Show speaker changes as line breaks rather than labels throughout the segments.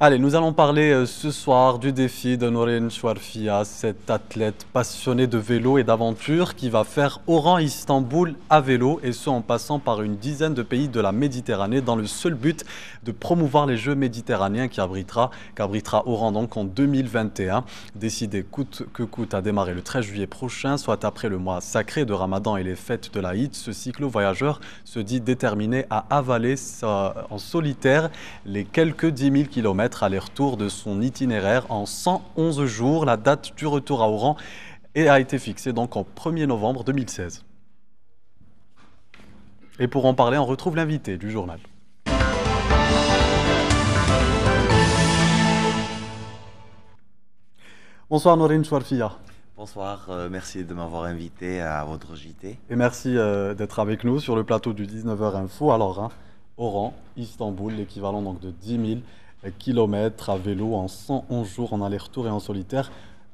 Allez, nous allons parler euh, ce soir du défi de Noreen Chouarfia, cet athlète passionnée de vélo et d'aventure qui va faire Oran-Istanbul à vélo et ce en passant par une dizaine de pays de la Méditerranée dans le seul but de promouvoir les Jeux méditerranéens qui abritera, qu'abritera Oran donc en 2021. Décidé coûte que coûte à démarrer le 13 juillet prochain, soit après le mois sacré de Ramadan et les fêtes de la l'Aïd, ce cyclo-voyageur se dit déterminé à avaler en solitaire les quelques 10 000 km à aller-retour de son itinéraire en 111 jours. La date du retour à Oran a été fixée donc en 1er novembre 2016. Et pour en parler, on retrouve l'invité du journal. Bonsoir Norin, Chouarfia.
Bonsoir, euh, merci de m'avoir invité à votre JT.
Et merci euh, d'être avec nous sur le plateau du 19h Info. Alors, Oran, Istanbul, l'équivalent donc de 10 000 euh, kilomètres, à vélo en 111 jours en aller-retour et en solitaire.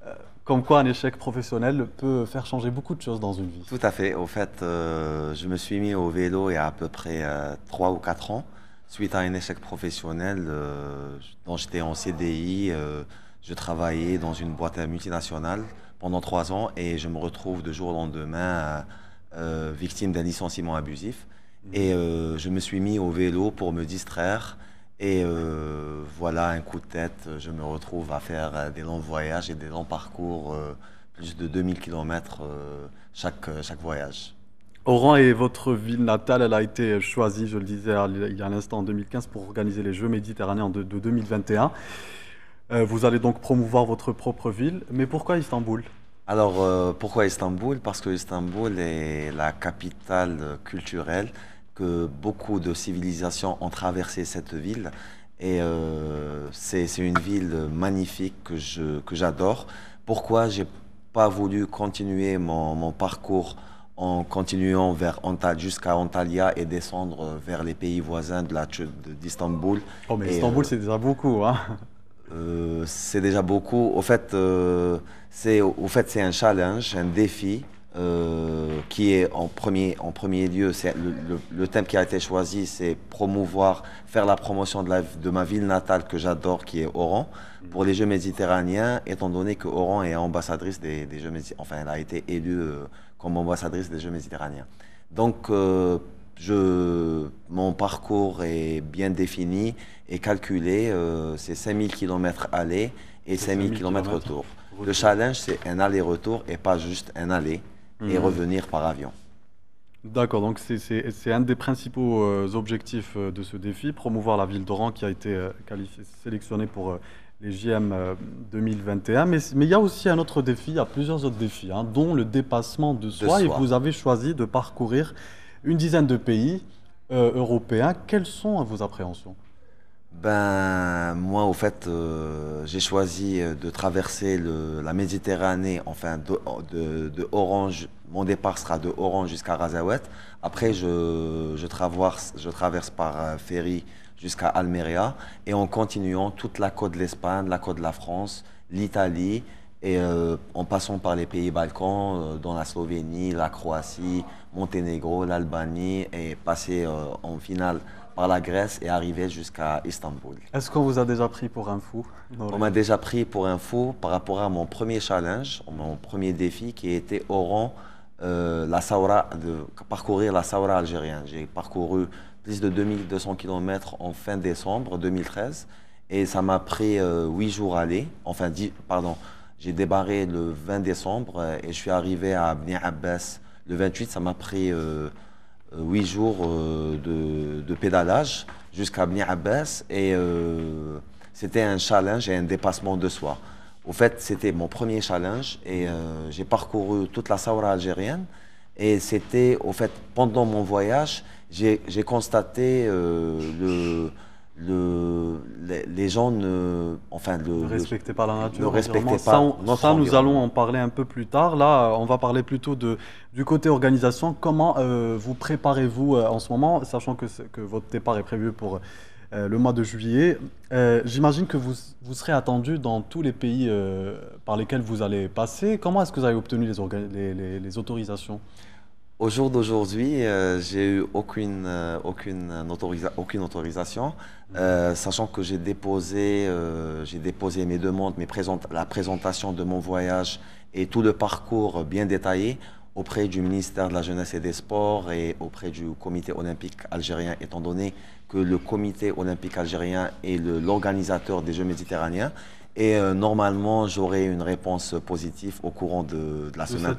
Euh, comme quoi un échec professionnel peut faire changer beaucoup de choses dans une vie.
Tout à fait. Au fait, euh, je me suis mis au vélo il y a à peu près 3 ou 4 ans, suite à un échec professionnel dont j'étais en CDI. je travaillais dans une boîte multinationale pendant 3 ans et je me retrouve de jour au lendemain victime d'un licenciement abusif. Et mmh. je me suis mis au vélo pour me distraire et euh, voilà, un coup de tête, je me retrouve à faire euh, des longs voyages et des longs parcours, euh, plus de 2000 km chaque, chaque voyage. Oran est votre ville
natale, elle a été choisie, je le disais il y a un instant, en 2015 pour organiser les Jeux méditerranéens de, de 2021. vous allez donc promouvoir votre propre ville, mais pourquoi Istanbul
Alors, pourquoi Istanbul Parce que Istanbul est la capitale culturelle que beaucoup de civilisations ont traversé cette ville. Et euh, c'est une ville magnifique que j'adore. Que Pourquoi j'ai pas voulu continuer mon, mon, parcours en continuant vers Antal jusqu'à Antalya et descendre vers les pays voisins de la d'Istanbul. Oh mais Istanbul euh, c'est déjà beaucoup hein. Euh, c'est déjà beaucoup. Au fait, c'est au fait c'est un challenge, un défi euh, qui est en premier, en premier lieu, le, thème qui a été choisi, c'est promouvoir, faire la promotion de, ma ville natale que j'adore, qui est Oran, pour les Jeux méditerranéens, étant donné que Oran est ambassadrice des, Jeux méditerranéens, enfin elle a été élue euh, comme ambassadrice des Jeux méditerranéens. Donc, euh, je, mon parcours est bien défini et calculé, c'est 5000 km aller et 5000 km, retour. Le challenge, c'est un aller-retour et pas juste un aller et mhm. revenir par avion.
D'accord, donc c'est un des principaux euh, objectifs euh, de ce défi, promouvoir la ville d'Oran qui a été euh, sélectionnée pour les JM 2021. Mais, mais, il y a aussi un autre défi, il y a plusieurs autres défis, hein, dont le dépassement de soi, Et vous avez choisi de parcourir une dizaine de pays européens. Quelles sont vos appréhensions
ben, moi, au fait, euh, j'ai choisi euh, de traverser la Méditerranée, enfin, de, Orange. Mon départ sera de Orange jusqu'à Razaouet. Après, je, je, traverse, je traverse par euh, ferry jusqu'à Almeria et en continuant toute la côte de l'Espagne, la côte de la France, l'Italie et en passant par les pays balkans, dans la Slovénie, la Croatie, Monténégro, l'Albanie et passer en finale par la Grèce et arriver jusqu'à Istanbul. Est-ce qu'on vous a déjà pris pour un
fou On m'a
déjà pris pour un fou par rapport à mon premier challenge, mon premier défi qui était au rang euh, la Saoura, de parcourir la Saoura algérienne. J'ai parcouru plus de 2200 km en fin décembre 2013 et ça m'a pris 8 euh, jours aller, enfin pardon, j'ai débarré le 20 décembre et je suis arrivé à Abni Abbas le 28, ça m'a pris... Euh, huit jours euh, de, pédalage jusqu'à Bni Abbas et euh, c'était un challenge et un dépassement de soi. Au fait, c'était mon premier challenge et euh, j'ai parcouru toute la Saoura algérienne. Et c'était, au fait, pendant mon voyage, j'ai constaté le les gens ne, enfin, ne respectaient pas la nature. Ne ça, nous allons
en parler un peu plus tard. Là, euh, on va parler plutôt de, du côté organisation. Comment euh, vous préparez-vous euh, en ce moment, sachant que, que, votre départ est prévu pour le mois de juillet J'imagine que vous, vous serez attendu dans tous les pays par lesquels vous allez passer. Comment est-ce que vous avez obtenu les, les autorisations
au jour d'aujourd'hui, euh, j'ai eu aucune, euh, euh, aucune, autorisation, sachant que j'ai déposé, j'ai déposé mes demandes, mes la présentation de mon voyage et tout le parcours bien détaillé auprès du ministère de la Jeunesse et des Sports et auprès du comité olympique algérien, étant donné que le comité olympique algérien est l'organisateur des Jeux méditerranéens. Et euh, normalement, j'aurai une réponse positive au courant de, la semaine.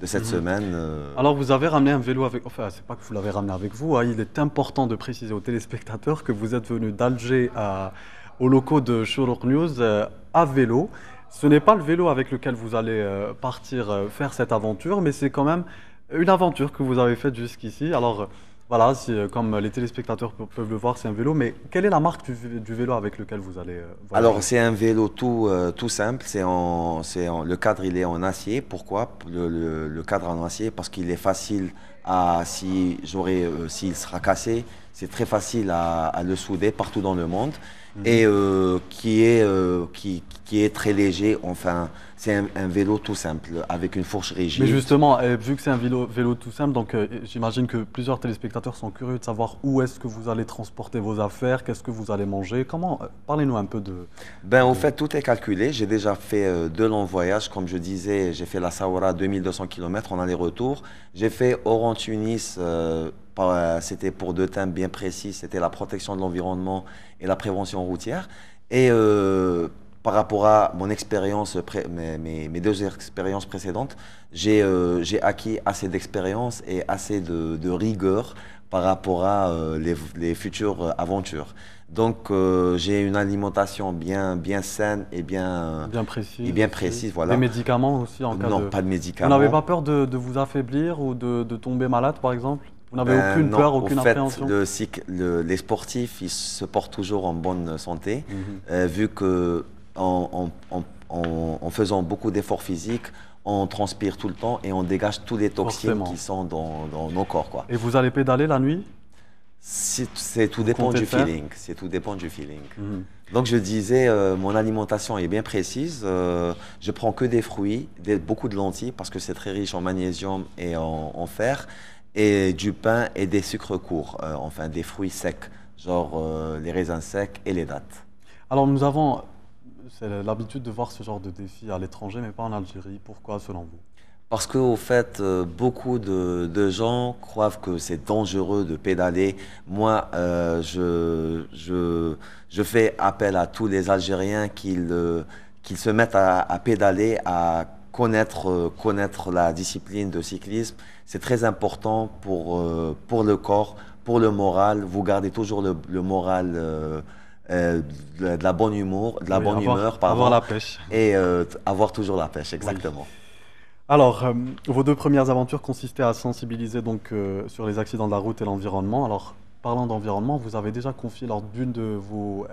De cette mhm. semaine. Euh.
Alors, vous avez ramené un vélo avec. Enfin, c'est pas que vous l'avez ramené avec vous. Hein. Il est important de préciser aux téléspectateurs que vous êtes venu d'Alger à... aux locaux de Show News euh, à vélo. Ce n'est pas le vélo avec lequel vous allez partir faire cette aventure, mais c'est quand même une aventure que vous avez faite jusqu'ici. Alors. Voilà, euh, comme les téléspectateurs peuvent le voir, c'est un vélo. Mais quelle est la marque du, vélo avec lequel vous allez euh, Alors, c'est
un vélo tout, euh, tout simple. le cadre, il est en acier. Pourquoi le, cadre en acier Parce qu'il est facile à, si j'aurais, s'il sera cassé, c'est très facile à, le souder partout dans le monde mhm. et euh, qui, est, euh, qui, qui, est très léger. Enfin, c'est un, vélo tout simple avec une fourche rigide. Mais justement,
euh, vu que c'est un vélo, vélo tout simple, donc j'imagine que plusieurs téléspectateurs sont curieux de savoir où est-ce que vous allez transporter vos affaires, qu'est-ce que vous allez manger. Comment Parlez-nous un
peu de. Ben, en fait, tout est calculé. J'ai déjà fait deux longs voyages. Comme je disais, j'ai fait la Saoura 2200 km en aller-retour. J'ai fait Oran-Tunis. Euh, c'était pour deux thèmes bien précis, c'était la protection de l'environnement et la prévention routière. Et euh, par rapport à mon expérience, mes, deux expériences précédentes, euh, j'ai acquis assez d'expérience et assez de, rigueur par rapport à les, futures aventures. Donc j'ai une alimentation bien, bien saine et bien, bien précise. voilà. Des médicaments aussi en Non, pas de médicaments. Vous n'avez
pas peur de, vous affaiblir ou de tomber malade par exemple vous n'avez euh, aucune peur, aucune en fait,
Les sportifs, ils se portent toujours en bonne santé, mhm. euh, vu que en, faisant beaucoup d'efforts physiques, on transpire tout le temps et on dégage tous les toxines qui sont dans, dans, nos corps. Quoi.
Et vous allez pédaler la
nuit c'est tout, dépend du feeling. C'est tout dépend du feeling. Mhm. Donc je disais, euh, mon alimentation est bien précise. je prends que des fruits, des, beaucoup de lentilles parce que c'est très riche en magnésium et en, en fer et du pain et des sucres courts, euh, enfin des fruits secs, genre euh, les raisins secs et les dattes. Alors
nous avons l'habitude de voir ce genre de défi à l'étranger, mais pas en Algérie. Pourquoi selon vous
parce qu'au fait, euh, beaucoup de, gens croient que c'est dangereux de pédaler. Moi, je, je, fais appel à tous les Algériens qu'ils se mettent à, pédaler, à connaître, connaître la discipline de cyclisme c'est très important pour, euh, pour le corps, pour le moral. Vous gardez toujours le, moral, euh, euh, de, la bonne humour, de la bonne humeur, Avoir la pêche. Et avoir toujours la pêche, exactement.
Alors, vos deux premières aventures consistaient à sensibiliser donc sur les accidents de la route et l'environnement. Alors, parlant d'environnement, vous avez déjà confié lors d'une de vos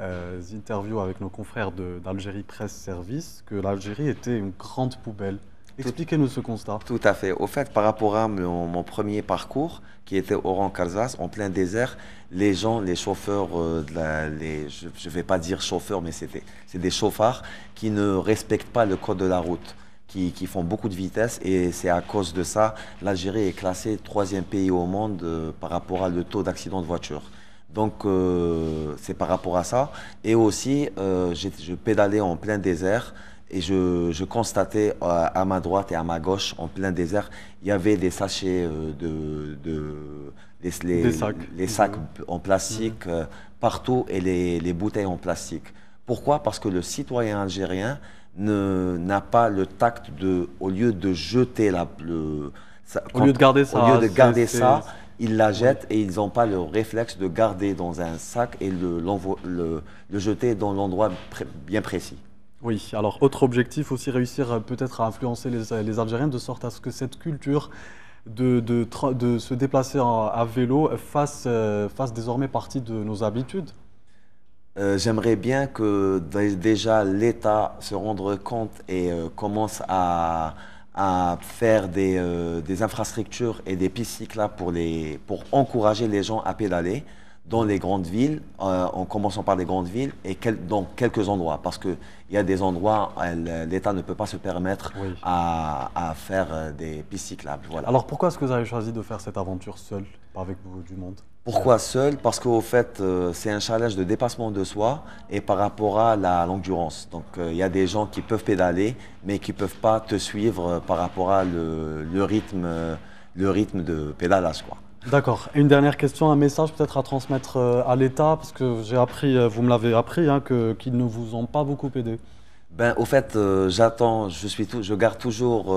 interviews avec nos confrères d'Algérie Presse Service que l'Algérie était une grande poubelle. Expliquez-nous
ce constat. Tout à fait. Au fait, par rapport à mon, premier parcours, qui était Oran Karzas, en plein désert, les gens, les chauffeurs, euh, je ne vais pas dire chauffeurs, mais c'était, c'est des chauffards qui ne respectent pas le code de la route. Qui, font beaucoup de vitesse et c'est à cause de ça l'Algérie est classée troisième pays au monde euh, par rapport à le taux d'accident de voiture. Donc euh, c'est par rapport à ça. Et aussi, je pédalais en plein désert et je, je constatais euh, à ma droite et à ma gauche, en plein désert, il y avait des sachets euh, de, de les, sacs, les sacs en plastique euh, partout et les, bouteilles en plastique. Pourquoi Parce que le citoyen algérien n'a pas le tact de, au lieu de jeter la, le, au lieu de garder ça, il la jette et ils n'ont pas le réflexe de garder dans un sac et le, le, le jeter dans l'endroit bien précis.
Oui, alors autre objectif aussi, réussir euh, peut-être à influencer euh, les, Algériens de sorte à ce que cette culture de, se déplacer à vélo euh, fasse, désormais partie de nos habitudes
J'aimerais bien que déjà l'État se rende compte et commence à, faire des, infrastructures et des pistes cyclables pour encourager les gens à pédaler dans les grandes villes, euh, en commençant par les grandes villes et dans quelques endroits, parce qu'il y a des endroits où l'État ne peut pas se permettre à, faire euh, des pistes cyclables. Voilà. Alors
pourquoi est-ce que vous avez choisi de faire cette aventure seul, pas avec vous, du monde pourquoi
seul Parce qu'au fait, euh, c'est un challenge de dépassement de soi et par rapport à la l'endurance. Donc, il y a des gens qui peuvent pédaler, mais qui ne peuvent pas te suivre par rapport à le, rythme, le rythme de pédalage. Quoi.
D'accord. une dernière question, un message peut-être à transmettre euh, à l'État, parce que j'ai appris, euh, vous me l'avez appris, hein, qu'ils ne vous ont pas beaucoup aidé.
Ben, au fait, euh, j'attends, je, suis je garde toujours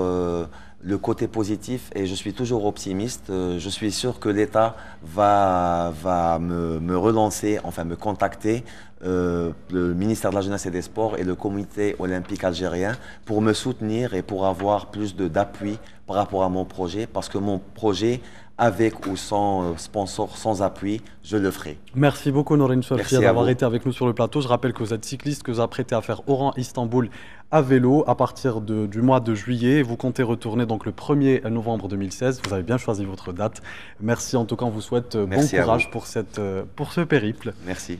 le côté positif et je suis toujours optimiste. je suis sûr que l'État va, va me, me, relancer, enfin me contacter euh, le ministère de la Jeunesse et des Sports et le comité olympique algérien pour me soutenir et pour avoir plus d'appui par rapport à mon projet, parce que mon projet, avec ou sans euh, sponsor, sans appui, je le ferai.
Merci beaucoup Norine Sofia d'avoir été avec nous sur le plateau. Je rappelle que vous êtes cycliste, que vous apprêtez à faire Oran-Istanbul à vélo à partir du mois de juillet. Vous comptez retourner donc le 1er novembre 2016. Vous avez bien choisi votre date. Merci en tout cas, on vous souhaite euh, bon courage pour, cette, pour ce périple. Merci.